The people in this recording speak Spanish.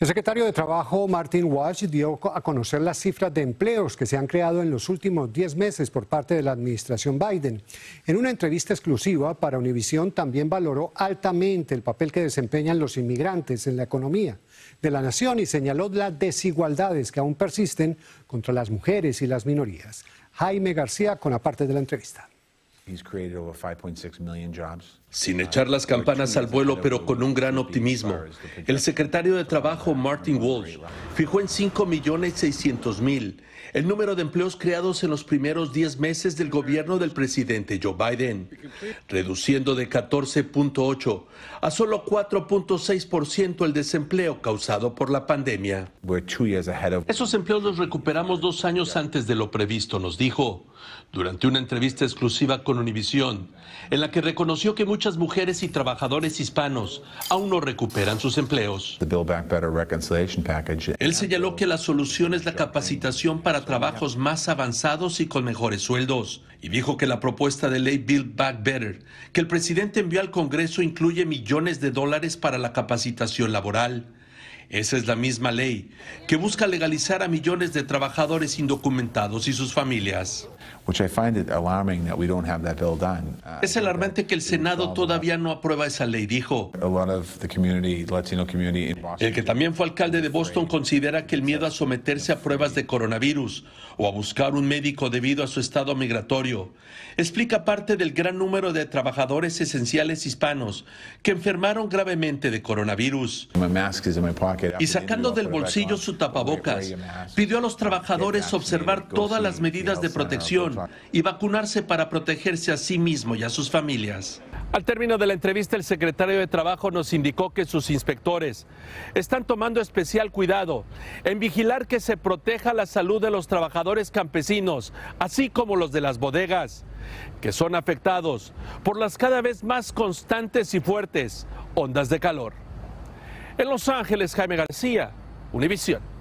El secretario de Trabajo, Martin Walsh, dio a conocer las cifras de empleos que se han creado en los últimos 10 meses por parte de la administración Biden. En una entrevista exclusiva para Univisión también valoró altamente el papel que desempeñan los inmigrantes en la economía de la nación y señaló las desigualdades que aún persisten contra las mujeres y las minorías. Jaime García con la parte de la entrevista. Sin uh, echar las campanas al vuelo, pero con un gran optimismo, el secretario de Trabajo Martin Walsh fijó en 5 millones mil el número de empleos creados en los primeros 10 meses del gobierno del presidente Joe Biden, reduciendo de 14.8 a solo 4.6% el desempleo causado por la pandemia. Esos empleos los recuperamos dos años antes de lo previsto, nos dijo. Durante una entrevista exclusiva con en la que reconoció que muchas mujeres y trabajadores hispanos aún no recuperan sus empleos. Él señaló que la solución es la capacitación para trabajos más avanzados y con mejores sueldos, y dijo que la propuesta de ley Build Back Better, que el presidente envió al Congreso, incluye millones de dólares para la capacitación laboral. Esa es la misma ley que busca legalizar a millones de trabajadores indocumentados y sus familias. Es alarmante que el Senado todavía no aprueba esa ley, dijo. El que también fue alcalde de Boston considera que el miedo a someterse a pruebas de coronavirus o a buscar un médico debido a su estado migratorio explica parte del gran número de trabajadores esenciales hispanos que enfermaron gravemente de coronavirus. Y sacando del bolsillo su tapabocas, pidió a los trabajadores observar todas las medidas de protección y vacunarse para protegerse a sí mismo y a sus familias. Al término de la entrevista, el secretario de Trabajo nos indicó que sus inspectores están tomando especial cuidado en vigilar que se proteja la salud de los trabajadores campesinos, así como los de las bodegas, que son afectados por las cada vez más constantes y fuertes ondas de calor. En Los Ángeles, Jaime García, Univisión.